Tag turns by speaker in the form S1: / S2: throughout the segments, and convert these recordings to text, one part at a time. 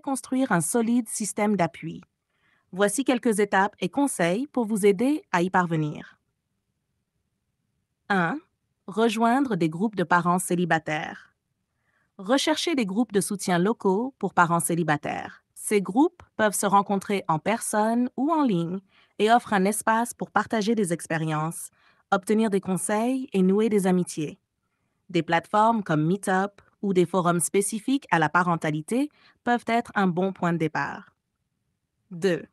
S1: construire un solide système d'appui. Voici quelques étapes et conseils pour vous aider à y parvenir. 1. Rejoindre des groupes de parents célibataires. Recherchez des groupes de soutien locaux pour parents célibataires. Ces groupes peuvent se rencontrer en personne ou en ligne et offrent un espace pour partager des expériences, obtenir des conseils et nouer des amitiés. Des plateformes comme Meetup, ou des forums spécifiques à la parentalité peuvent être un bon point de départ. 2.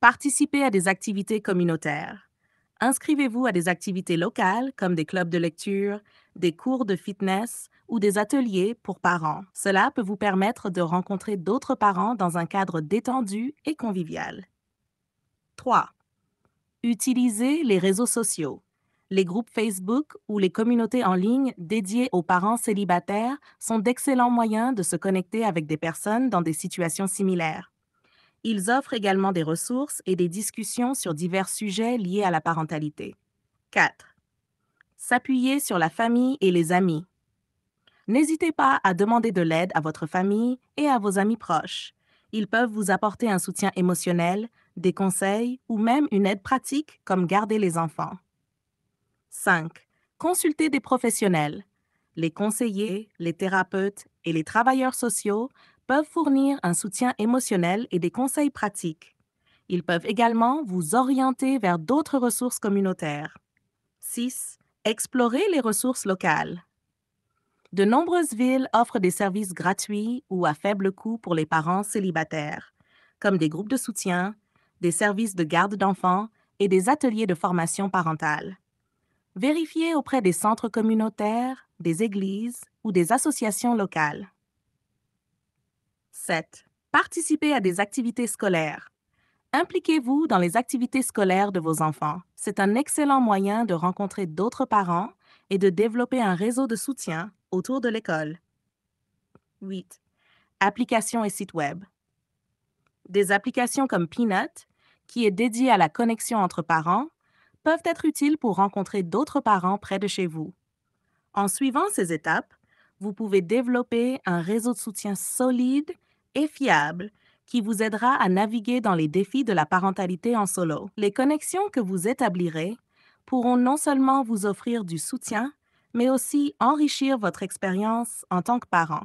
S1: Participez à des activités communautaires. Inscrivez-vous à des activités locales comme des clubs de lecture, des cours de fitness ou des ateliers pour parents. Cela peut vous permettre de rencontrer d'autres parents dans un cadre détendu et convivial. 3. Utilisez les réseaux sociaux les groupes Facebook ou les communautés en ligne dédiées aux parents célibataires sont d'excellents moyens de se connecter avec des personnes dans des situations similaires. Ils offrent également des ressources et des discussions sur divers sujets liés à la parentalité. 4. S'appuyer sur la famille et les amis. N'hésitez pas à demander de l'aide à votre famille et à vos amis proches. Ils peuvent vous apporter un soutien émotionnel, des conseils ou même une aide pratique comme garder les enfants. 5. Consultez des professionnels. Les conseillers, les thérapeutes et les travailleurs sociaux peuvent fournir un soutien émotionnel et des conseils pratiques. Ils peuvent également vous orienter vers d'autres ressources communautaires. 6. Explorer les ressources locales. De nombreuses villes offrent des services gratuits ou à faible coût pour les parents célibataires, comme des groupes de soutien, des services de garde d'enfants et des ateliers de formation parentale. Vérifiez auprès des centres communautaires, des églises ou des associations locales. 7. Participez à des activités scolaires. Impliquez-vous dans les activités scolaires de vos enfants. C'est un excellent moyen de rencontrer d'autres parents et de développer un réseau de soutien autour de l'école. 8. Applications et sites web. Des applications comme Peanut, qui est dédiée à la connexion entre parents, peuvent être utiles pour rencontrer d'autres parents près de chez vous. En suivant ces étapes, vous pouvez développer un réseau de soutien solide et fiable qui vous aidera à naviguer dans les défis de la parentalité en solo. Les connexions que vous établirez pourront non seulement vous offrir du soutien, mais aussi enrichir votre expérience en tant que parent.